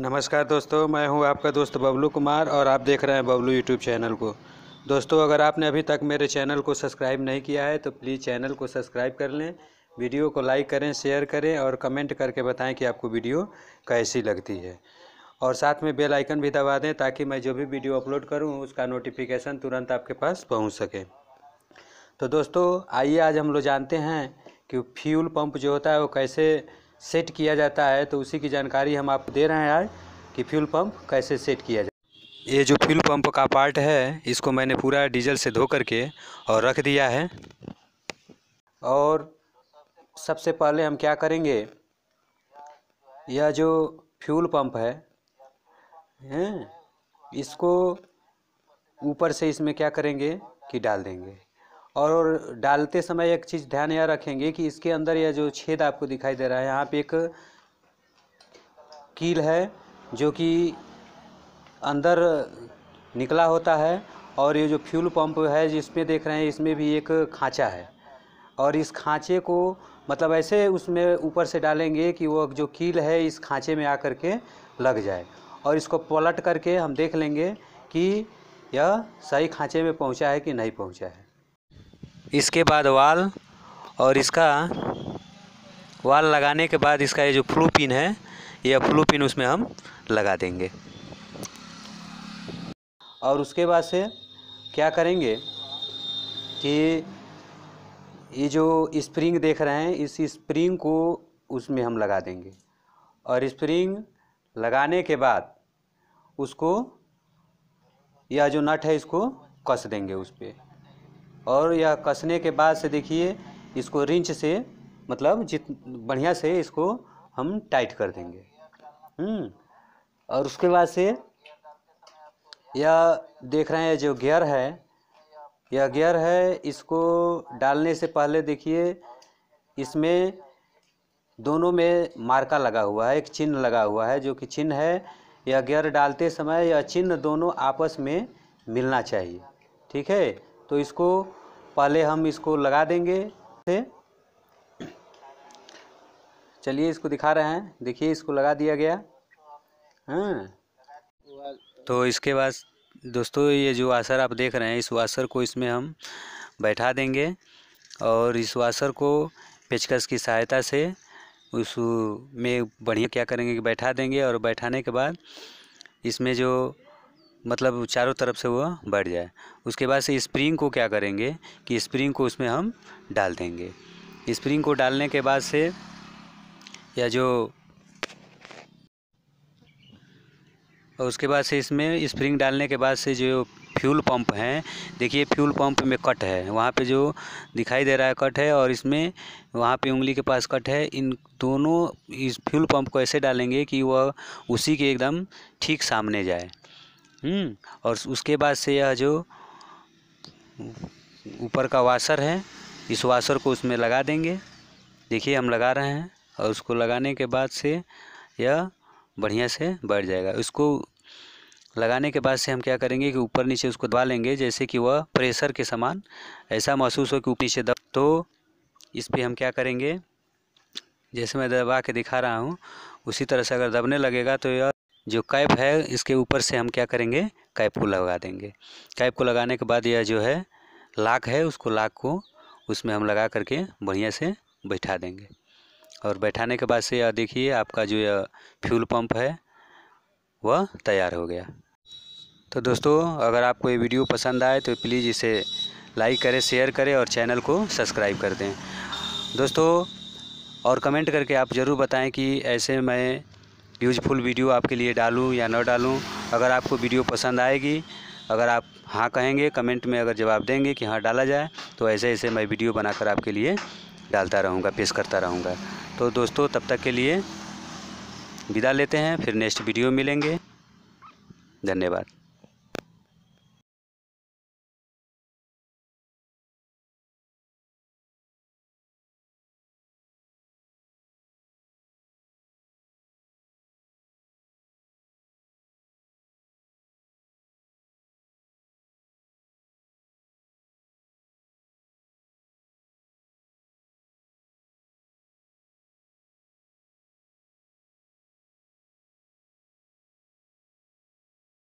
नमस्कार दोस्तों मैं हूं आपका दोस्त बबलू कुमार और आप देख रहे हैं बबलू यूट्यूब चैनल को दोस्तों अगर आपने अभी तक मेरे चैनल को सब्सक्राइब नहीं किया है तो प्लीज़ चैनल को सब्सक्राइब कर लें वीडियो को लाइक करें शेयर करें और कमेंट करके बताएं कि आपको वीडियो कैसी लगती है और साथ में बेल आइकन भी दबा दें ताकि मैं जो भी वीडियो अपलोड करूँ उसका नोटिफिकेशन तुरंत आपके पास पहुँच सके तो दोस्तों आइए आज हम लोग जानते हैं कि फ्यूल पम्प जो होता है वो कैसे सेट किया जाता है तो उसी की जानकारी हम आपको दे रहे हैं आज कि फ्यूल पंप कैसे सेट किया जाए ये जो फ्यूल पंप का पार्ट है इसको मैंने पूरा डीजल से धो करके और रख दिया है और सबसे पहले हम क्या करेंगे यह जो फ्यूल पंप है हैं इसको ऊपर से इसमें क्या करेंगे कि डाल देंगे और डालते समय एक चीज़ ध्यान यह रखेंगे कि इसके अंदर यह जो छेद आपको दिखाई दे रहा है यहाँ पे एक कील है जो कि अंदर निकला होता है और ये जो फ्यूल पंप है जिसमें देख रहे हैं इसमें भी एक खांचा है और इस खांचे को मतलब ऐसे उसमें ऊपर से डालेंगे कि वो जो कील है इस खांचे में आकर के लग जाए और इसको पलट करके हम देख लेंगे कि यह सही खांचे में पहुंचा है कि नहीं पहुंचा है इसके बाद वाल और इसका वाल लगाने के बाद इसका ये जो फ्लू पिन है यह फ्लू पिन उसमें हम लगा देंगे और उसके बाद से क्या करेंगे कि ये जो स्प्रिंग देख रहे हैं इस स्प्रिंग को उसमें हम लगा देंगे और स्प्रिंग लगाने के बाद उसको यह जो नट है इसको कस देंगे उस पर और यह कसने के बाद से देखिए इसको रिंच से मतलब जित बढ़िया से इसको हम टाइट कर देंगे हम्म, और उसके बाद से यह देख रहे हैं जो गियर है यह गियर है इसको डालने से पहले देखिए इसमें दोनों में मार्का लगा हुआ है एक चिन्ह लगा हुआ है जो कि चिन्ह है यह गियर डालते समय यह चिन्ह दोनों आपस में मिलना चाहिए ठीक है तो इसको पहले हम इसको लगा देंगे थे चलिए इसको दिखा रहे हैं देखिए इसको लगा दिया गया हाँ तो इसके बाद दोस्तों ये जो वाशर आप देख रहे हैं इस वाशर को इसमें हम बैठा देंगे और इस वाशर को पेचकस की सहायता से उस में बढ़िया क्या करेंगे कि बैठा देंगे और बैठाने के बाद इसमें जो मतलब चारों तरफ से वो बढ़ जाए उसके बाद से स्प्रिंग को क्या करेंगे कि स्प्रिंग को उसमें हम डाल देंगे स्प्रिंग को डालने के बाद से या जो और उसके बाद से इसमें स्प्रिंग डालने के बाद से जो फ्यूल पंप हैं देखिए फ्यूल पंप में कट है वहाँ पे जो दिखाई दे रहा है कट है और इसमें वहाँ पे उंगली के पास कट है इन दोनों इस फ्यूल पंप को ऐसे डालेंगे कि वह उसी के एकदम ठीक सामने जाए हम्म। और उसके बाद से यह जो ऊपर का वाशर है इस वाशर को उसमें लगा देंगे देखिए हम लगा रहे हैं और उसको लगाने के बाद से यह बढ़िया से बैठ जाएगा इसको लगाने के बाद से हम क्या करेंगे कि ऊपर नीचे उसको दबा लेंगे जैसे कि वह प्रेशर के समान ऐसा महसूस हो कि ऊपर नीचे दब तो इस पर हम क्या करेंगे जैसे मैं दबा के दिखा रहा हूँ उसी तरह से अगर दबने लगेगा तो यह जो कैप है इसके ऊपर से हम क्या करेंगे कैप को लगा देंगे कैप को लगाने के बाद यह जो है लाख है उसको लाख को उसमें हम लगा करके बढ़िया से बैठा देंगे और बैठाने के बाद से यह देखिए आपका जो यह फ्यूल पंप है वह तैयार हो गया तो दोस्तों अगर आपको ये वीडियो पसंद आए तो प्लीज़ इसे लाइक करें शेयर करें और चैनल को सब्सक्राइब कर दें दोस्तों और कमेंट करके आप ज़रूर बताएं कि ऐसे मैं यूजफुल वीडियो आपके लिए डालूँ या ना डालूँ अगर आपको वीडियो पसंद आएगी अगर आप हाँ कहेंगे कमेंट में अगर जवाब देंगे कि हाँ डाला जाए तो ऐसे ऐसे मैं वीडियो बनाकर आपके लिए डालता रहूँगा पेश करता रहूँगा तो दोस्तों तब तक के लिए विदा लेते हैं फिर नेक्स्ट वीडियो मिलेंगे धन्यवाद